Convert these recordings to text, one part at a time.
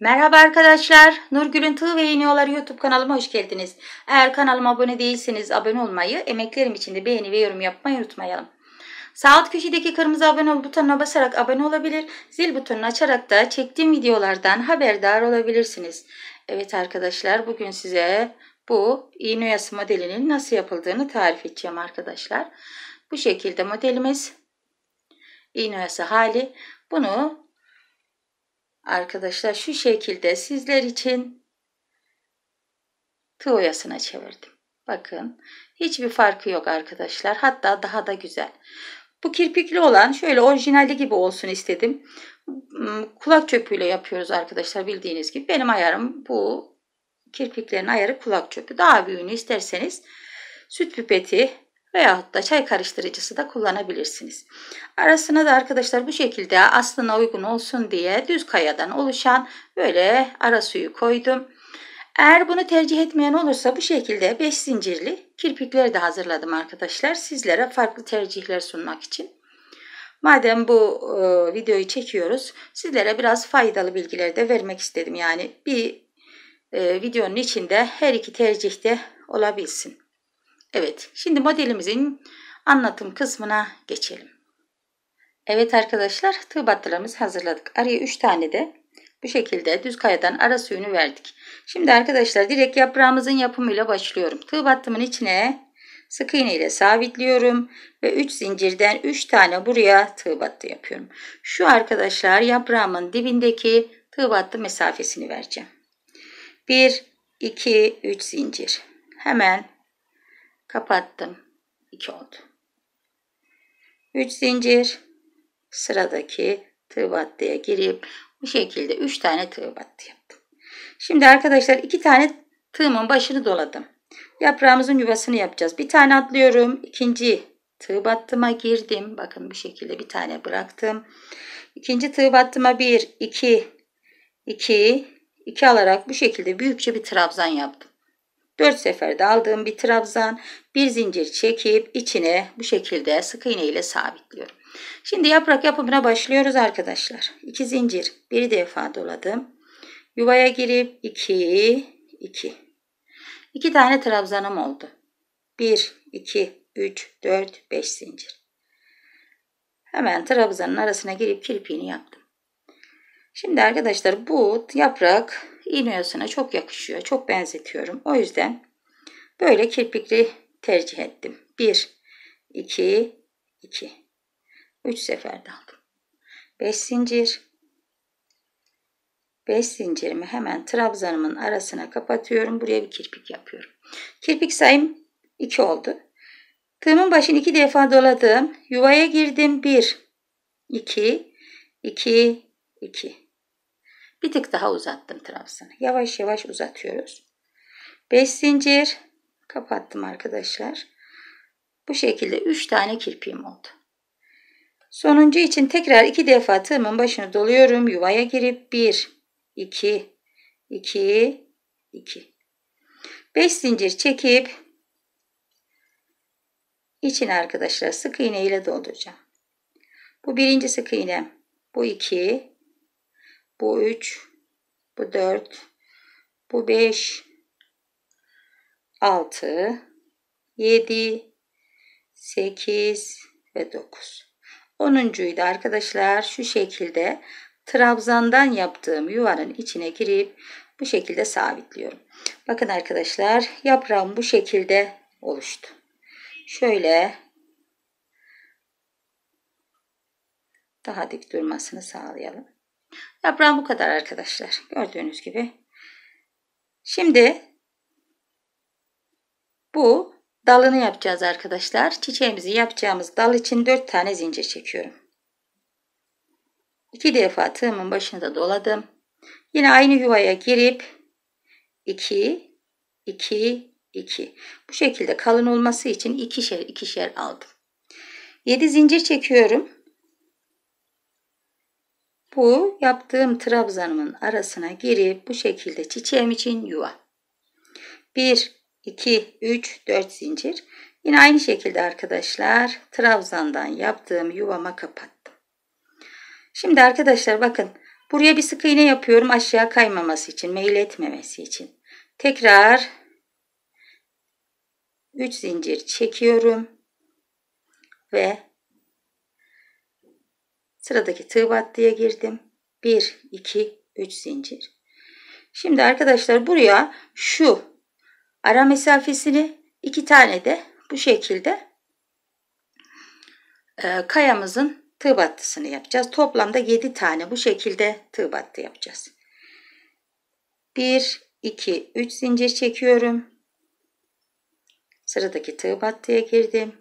Merhaba arkadaşlar, Nurgül'ün Tığ ve İğniyorlar YouTube kanalıma hoş geldiniz. Eğer kanalıma abone değilseniz abone olmayı, emeklerim için de beğeni ve yorum yapmayı unutmayalım. Sağ alt köşedeki kırmızı abone ol butonuna basarak abone olabilir, zil butonunu açarak da çektiğim videolardan haberdar olabilirsiniz. Evet arkadaşlar, bugün size bu iğne oyası modelinin nasıl yapıldığını tarif edeceğim arkadaşlar. Bu şekilde modelimiz iğne oyası hali. Bunu Arkadaşlar şu şekilde sizler için tığ oyasına çevirdim. Bakın hiçbir farkı yok arkadaşlar. Hatta daha da güzel. Bu kirpikli olan şöyle orijinali gibi olsun istedim. Hmm, kulak çöpüyle yapıyoruz arkadaşlar bildiğiniz gibi. Benim ayarım bu. Kirpiklerin ayarı kulak çöpü. Daha büyüğünü isterseniz süt pipeti veyahut da çay karıştırıcısı da kullanabilirsiniz. Arasına da arkadaşlar bu şekilde aslına uygun olsun diye düz kayadan oluşan böyle ara suyu koydum. Eğer bunu tercih etmeyen olursa bu şekilde 5 zincirli kirpikleri de hazırladım arkadaşlar. Sizlere farklı tercihler sunmak için. Madem bu e, videoyu çekiyoruz sizlere biraz faydalı bilgiler de vermek istedim. Yani bir e, videonun içinde her iki tercihte olabilsin. Evet şimdi modelimizin anlatım kısmına geçelim. Evet arkadaşlar tığ battılarımızı hazırladık. Araya 3 tane de bu şekilde düz kayadan ara suyunu verdik. Şimdi arkadaşlar direkt yaprağımızın yapımıyla başlıyorum. Tığ battımın içine sık iğne ile sabitliyorum ve 3 zincirden 3 tane buraya tığ battı yapıyorum. Şu arkadaşlar yaprağımın dibindeki tığ battı mesafesini vereceğim. 1 2 3 zincir. Hemen Kapattım. 2 oldu. 3 zincir. Sıradaki tığ battıya girip bu şekilde 3 tane tığ battı yaptım. Şimdi arkadaşlar 2 tane tığımın başını doladım. Yaprağımızın yuvasını yapacağız. Bir tane atlıyorum. ikinci tığ battıma girdim. Bakın bu şekilde bir tane bıraktım. İkinci tığ battıma 1, 2, 2, 2 alarak bu şekilde büyükçe bir trabzan yaptım. 4 seferde aldığım bir trabzan, bir zincir çekip içine bu şekilde sık iğne ile sabitliyorum. Şimdi yaprak yapımına başlıyoruz arkadaşlar. 2 zincir, bir defa doladım. Yuvaya girip 2 2 2 tane trabzanım oldu. 1 2 3 4 5 zincir. Hemen trabzanın arasına girip kirpiğini yaptım. Şimdi arkadaşlar bu yaprak ilmiyorsuna çok yakışıyor. Çok benzetiyorum. O yüzden böyle kirpikli tercih ettim. 1, 2, 2. 3 sefer daldım. 5 zincir. 5 zincirimi hemen trabzanımın arasına kapatıyorum. Buraya bir kirpik yapıyorum. Kirpik sayım 2 oldu. Tığımın başını 2 defa doladım. Yuvaya girdim. 1, 2, 2, 2. Bir tık daha uzattım trabzanı. Yavaş yavaş uzatıyoruz. 5 zincir kapattım arkadaşlar. Bu şekilde 3 tane kirpiğim oldu. Sonuncu için tekrar 2 defa tığımın başını doluyorum. Yuvaya girip 1, 2, 2, 2. 5 zincir çekip için arkadaşlar sık iğne ile dolduracağım. Bu birinci sık iğnem. Bu 2, bu 3. Bu 4. Bu 5. 6. 7. 8 ve 9. Onuncuyu da arkadaşlar şu şekilde trabzandan yaptığım yuvanın içine girip bu şekilde sabitliyorum. Bakın arkadaşlar yaprağım bu şekilde oluştu. Şöyle daha dik durmasını sağlayalım. Yaprağım bu kadar arkadaşlar. Gördüğünüz gibi. Şimdi bu dalını yapacağız arkadaşlar. Çiçeğimizi yapacağımız dal için 4 tane zincir çekiyorum. 2 defa tığımın da doladım. Yine aynı yuvaya girip 2 2 2. Bu şekilde kalın olması için ikişer ikişer aldım. 7 zincir çekiyorum. Bu yaptığım trabzanımın arasına girip bu şekilde çiçeğim için yuva. 1, 2, 3, 4 zincir. Yine aynı şekilde arkadaşlar trabzandan yaptığım yuvama kapattım. Şimdi arkadaşlar bakın buraya bir sık iğne yapıyorum aşağı kaymaması için meyil etmemesi için. Tekrar 3 zincir çekiyorum ve Sıradaki tığ battıya girdim. 1, 2, 3 zincir. Şimdi arkadaşlar buraya şu ara mesafesini iki tane de bu şekilde e, kayamızın tığ battısını yapacağız. Toplamda 7 tane bu şekilde tığ battı yapacağız. 1, 2, 3 zincir çekiyorum. Sıradaki tığ battıya girdim.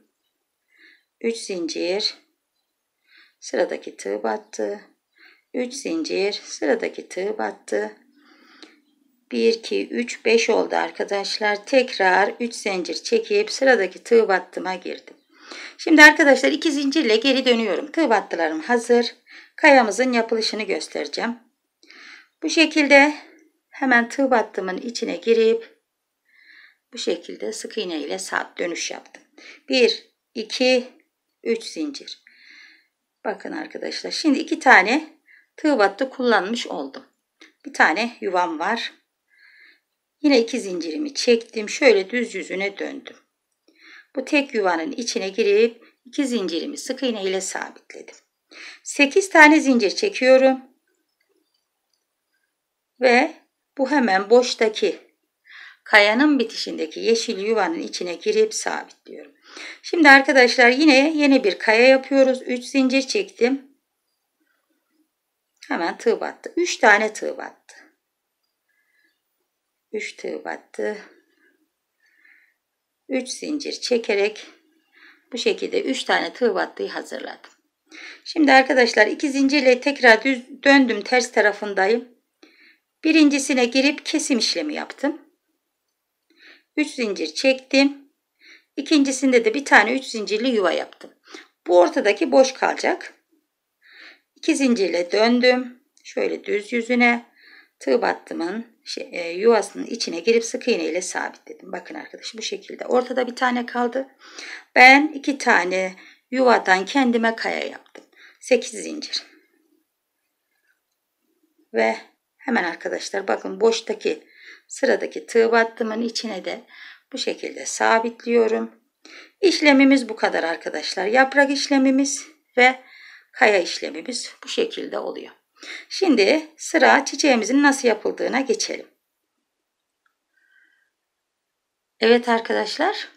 3 zincir sıradaki tığ battı. 3 zincir sıradaki tığ battı. 1 2 3 5 oldu arkadaşlar. Tekrar 3 zincir çekip sıradaki tığ battıma girdim. Şimdi arkadaşlar 2 zincirle geri dönüyorum. Tığ battılarım hazır. Kayamızın yapılışını göstereceğim. Bu şekilde hemen tığ battımın içine girip bu şekilde sık iğne ile saat dönüş yaptım. 1 2 3 zincir. Bakın arkadaşlar şimdi iki tane tığ battı kullanmış oldum. Bir tane yuvam var. Yine iki zincirimi çektim. Şöyle düz yüzüne döndüm. Bu tek yuvanın içine girip iki zincirimi sık iğne ile sabitledim. 8 tane zincir çekiyorum. Ve bu hemen boştaki kayanın bitişindeki yeşil yuvanın içine girip sabitliyorum. Şimdi arkadaşlar yine yeni bir kaya yapıyoruz. 3 zincir çektim. Hemen tığ battı. 3 tane tığ battı. 3 tığ battı. 3 zincir çekerek bu şekilde 3 tane tığ battıyı hazırladım. Şimdi arkadaşlar 2 zincirle tekrar düz döndüm ters tarafındayım. Birincisine girip kesim işlemi yaptım. 3 zincir çektim. İkincisinde de bir tane üç zincirli yuva yaptım. Bu ortadaki boş kalacak. İki zincirle döndüm. Şöyle düz yüzüne tığ battımın şey, e, yuvasının içine girip sık iğne ile sabitledim. Bakın arkadaş bu şekilde. Ortada bir tane kaldı. Ben iki tane yuvadan kendime kaya yaptım. 8 zincir. Ve hemen arkadaşlar bakın boştaki sıradaki tığ battımın içine de bu şekilde sabitliyorum. İşlemimiz bu kadar arkadaşlar. Yaprak işlemimiz ve kaya işlemimiz bu şekilde oluyor. Şimdi sıra çiçeğimizin nasıl yapıldığına geçelim. Evet arkadaşlar.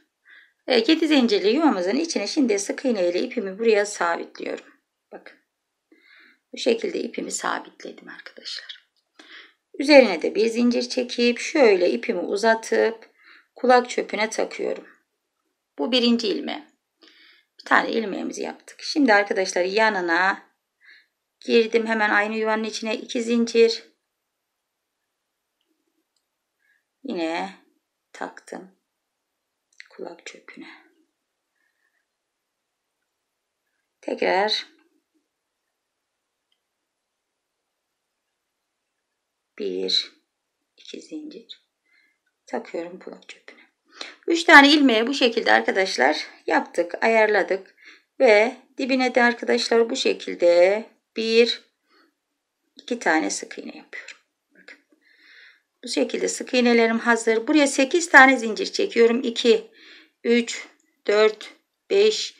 7 e, zincirli yuvamızın içine şimdi sık iğne ile ipimi buraya sabitliyorum. Bakın. Bu şekilde ipimi sabitledim arkadaşlar. Üzerine de bir zincir çekip şöyle ipimi uzatıp kulak çöpüne takıyorum. Bu birinci ilme. Bir tane ilmeğimizi yaptık. Şimdi arkadaşlar yanına girdim hemen aynı yuvanın içine iki zincir. Yine taktım kulak çöpüne. Tekrar bir iki zincir takıyorum kulak çöpüne. 3 tane ilmeği bu şekilde arkadaşlar yaptık ayarladık ve dibine de arkadaşlar bu şekilde bir iki tane sık iğne yapıyorum. Bakın. Bu şekilde sık iğnelerim hazır. Buraya 8 tane zincir çekiyorum. 2 3 4 5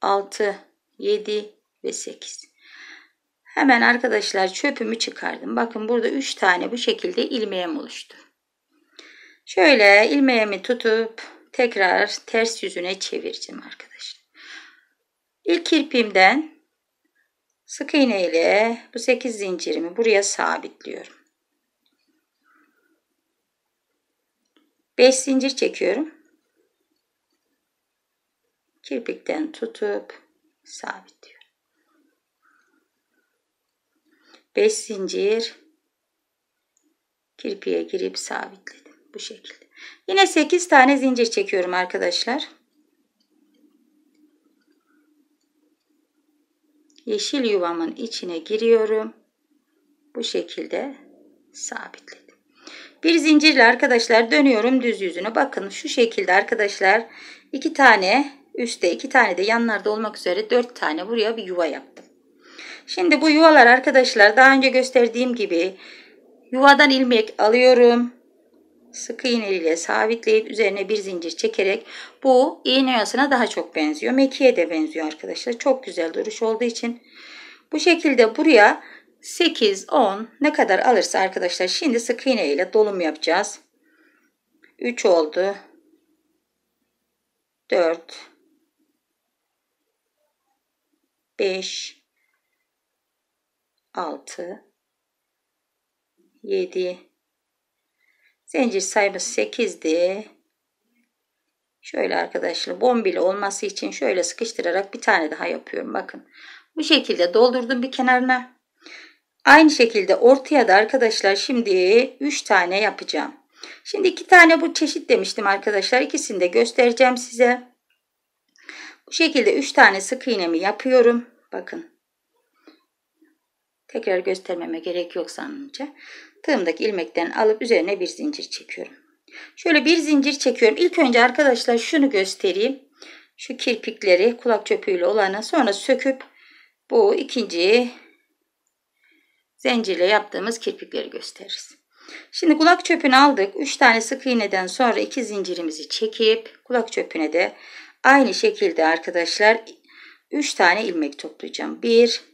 6 7 ve 8. Hemen arkadaşlar çöpümü çıkardım. Bakın burada 3 tane bu şekilde ilmeğim oluştu. Şöyle ilmeğimi tutup tekrar ters yüzüne çevireceğim arkadaşlar. İlk kirpimden sık iğne ile bu 8 zincirimi buraya sabitliyorum. 5 zincir çekiyorum. Kirpikten tutup sabitliyorum. 5 zincir kirpiğe girip sabitledim bu şekilde. Yine 8 tane zincir çekiyorum arkadaşlar. Yeşil yuvamın içine giriyorum. Bu şekilde sabitledim. Bir zincirle arkadaşlar dönüyorum düz yüzüne. Bakın şu şekilde arkadaşlar iki tane üstte iki tane de yanlarda olmak üzere dört tane buraya bir yuva yaptım. Şimdi bu yuvalar arkadaşlar daha önce gösterdiğim gibi yuvadan ilmek alıyorum sık iğne ile sabitleyip üzerine bir zincir çekerek bu iğne yasına daha çok benziyor. Mekiye de benziyor arkadaşlar. Çok güzel duruş olduğu için. Bu şekilde buraya 8, 10 ne kadar alırsa arkadaşlar şimdi sık iğne ile dolum yapacağız. 3 oldu. 4 5 6 7 Zincir sayımız 8'di. Şöyle arkadaşlar bombili olması için şöyle sıkıştırarak bir tane daha yapıyorum. Bakın bu şekilde doldurdum bir kenarına. Aynı şekilde ortaya da arkadaşlar şimdi 3 tane yapacağım. Şimdi iki tane bu çeşit demiştim arkadaşlar. İkisini de göstereceğim size. Bu şekilde 3 tane sık iğnemi yapıyorum. Bakın. Tekrar göstermeme gerek yok sanınca tığımdaki ilmekten alıp üzerine bir zincir çekiyorum. Şöyle bir zincir çekiyorum. İlk önce arkadaşlar şunu göstereyim. Şu kirpikleri kulak çöpüyle olanı, sonra söküp bu ikinci zincirle yaptığımız kirpikleri gösteririz. Şimdi kulak çöpünü aldık. 3 tane sık iğneden sonra 2 zincirimizi çekip kulak çöpüne de aynı şekilde arkadaşlar 3 tane ilmek toplayacağım. 1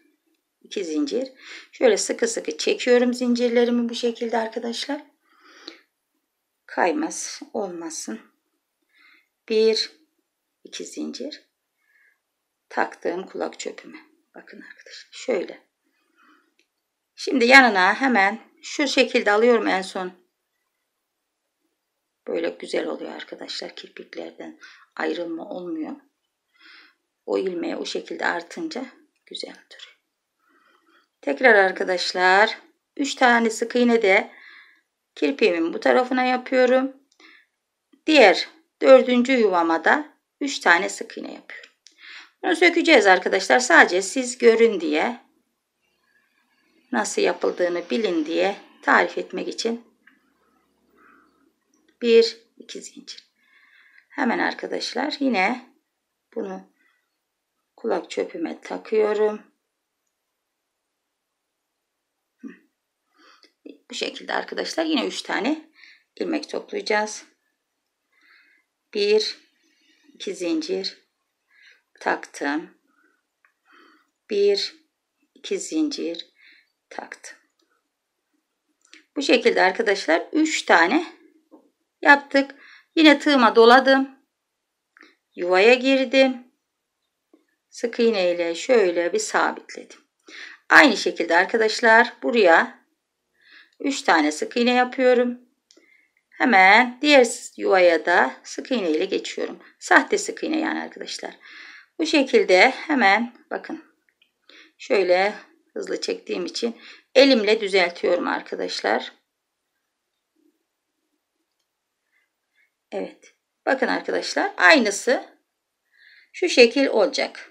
2 zincir. Şöyle sıkı sıkı çekiyorum zincirlerimi bu şekilde arkadaşlar. Kaymaz olmasın. 1 2 zincir taktığım kulak çöpüme. Bakın arkadaşlar şöyle. Şimdi yanına hemen şu şekilde alıyorum en son. Böyle güzel oluyor arkadaşlar. Kirpiklerden ayrılma olmuyor. O ilmeği o şekilde artınca güzel duruyor. Tekrar arkadaşlar 3 tane sık iğne de kirpiğimin bu tarafına yapıyorum. Diğer dördüncü yuvama da 3 tane sık iğne yapıyorum. Bunu sökeceğiz arkadaşlar. Sadece siz görün diye nasıl yapıldığını bilin diye tarif etmek için 1 2 zincir. Hemen arkadaşlar yine bunu kulak çöpüme takıyorum. Bu şekilde arkadaşlar yine 3 tane ilmek toplayacağız. 1 2 zincir taktım. 1 2 zincir taktım. Bu şekilde arkadaşlar 3 tane yaptık. Yine tığıma doladım. Yuvaya girdim. Sık iğne ile şöyle bir sabitledim. Aynı şekilde arkadaşlar buraya 3 tane sık iğne yapıyorum. Hemen diğer yuvaya da sık iğne ile geçiyorum. Sahte sık iğne yani arkadaşlar. Bu şekilde hemen bakın. Şöyle hızlı çektiğim için elimle düzeltiyorum arkadaşlar. Evet. Bakın arkadaşlar aynısı şu şekil olacak.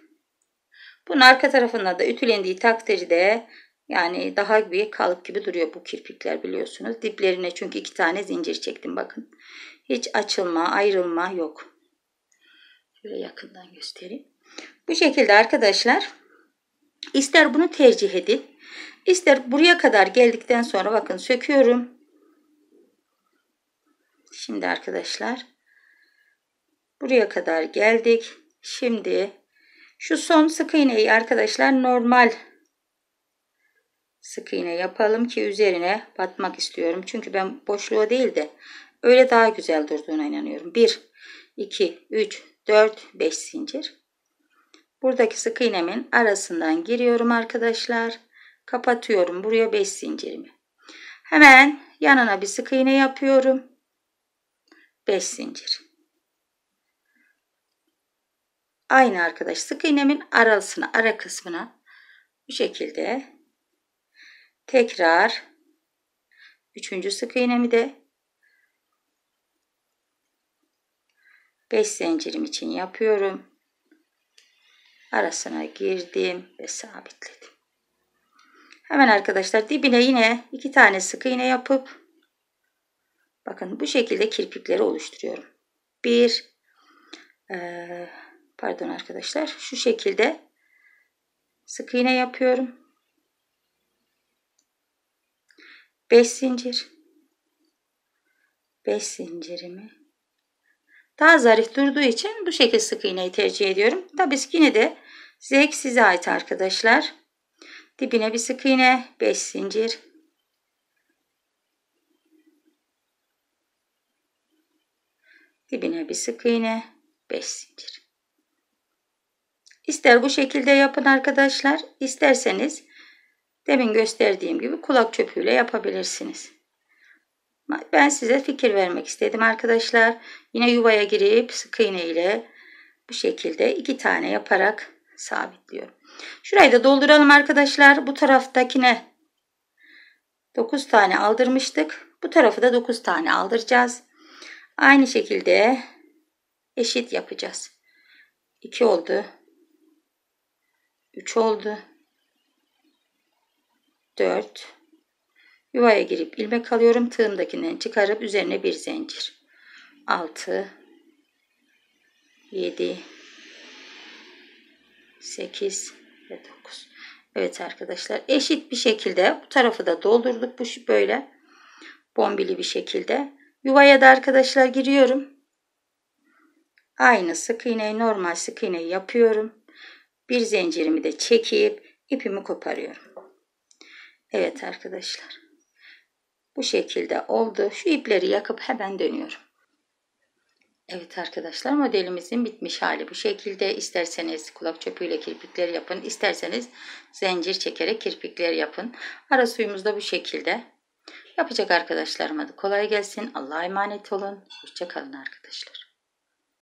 Bunun arka tarafında da ütülendiği takdirde yani daha bir kalıp gibi duruyor bu kirpikler biliyorsunuz. Diplerine çünkü iki tane zincir çektim bakın. Hiç açılma, ayrılma yok. Şöyle yakından göstereyim. Bu şekilde arkadaşlar ister bunu tercih edin. ister buraya kadar geldikten sonra bakın söküyorum. Şimdi arkadaşlar buraya kadar geldik. Şimdi şu son sık iğneyi arkadaşlar normal sık iğne yapalım ki üzerine batmak istiyorum. Çünkü ben boşluğa değil de öyle daha güzel durduğuna inanıyorum. 1, 2, 3, 4, 5 zincir. Buradaki sık iğnemin arasından giriyorum arkadaşlar. Kapatıyorum buraya 5 zincirimi. Hemen yanına bir sık iğne yapıyorum. 5 zincir. Aynı arkadaş sık iğnemin arasına, ara kısmına bu şekilde Tekrar üçüncü sık iğnemi de 5 zincirim için yapıyorum. Arasına girdim ve sabitledim. Hemen arkadaşlar dibine yine iki tane sık iğne yapıp bakın bu şekilde kirpikleri oluşturuyorum. Bir pardon arkadaşlar şu şekilde sık iğne yapıyorum. Beş zincir beş zincirimi daha zarif durduğu için bu şekil sık iğneyi tercih ediyorum. Tabi sık iğne de zevk size ait arkadaşlar. Dibine bir sık iğne beş zincir Dibine bir sık iğne beş zincir. İster bu şekilde yapın arkadaşlar. isterseniz Demin gösterdiğim gibi kulak çöpüyle yapabilirsiniz. Ben size fikir vermek istedim arkadaşlar. Yine yuvaya girip sık iğne ile bu şekilde iki tane yaparak sabitliyorum. Şurayı da dolduralım arkadaşlar. Bu taraftakine 9 tane aldırmıştık. Bu tarafı da 9 tane aldıracağız. Aynı şekilde eşit yapacağız. 2 oldu. 3 oldu. 4 yuvaya girip ilmek alıyorum tığımdakinden çıkarıp üzerine bir zincir 6 7 8 ve 9 Evet arkadaşlar eşit bir şekilde bu tarafı da doldurduk bu böyle bombili bir şekilde yuvaya da arkadaşlar giriyorum aynı sık iğneyi normal sık iğneyi yapıyorum bir zincirimi de çekip ipimi koparıyorum Evet arkadaşlar. Bu şekilde oldu. Şu ipleri yakıp hemen dönüyorum. Evet arkadaşlar modelimizin bitmiş hali bu şekilde. İsterseniz kulak çöpüyle kirpikler yapın. isterseniz zincir çekerek kirpikler yapın. Ara suyumuz da bu şekilde. Yapacak arkadaşlarıma da kolay gelsin. Allah'a emanet olun. Hoşçakalın arkadaşlar.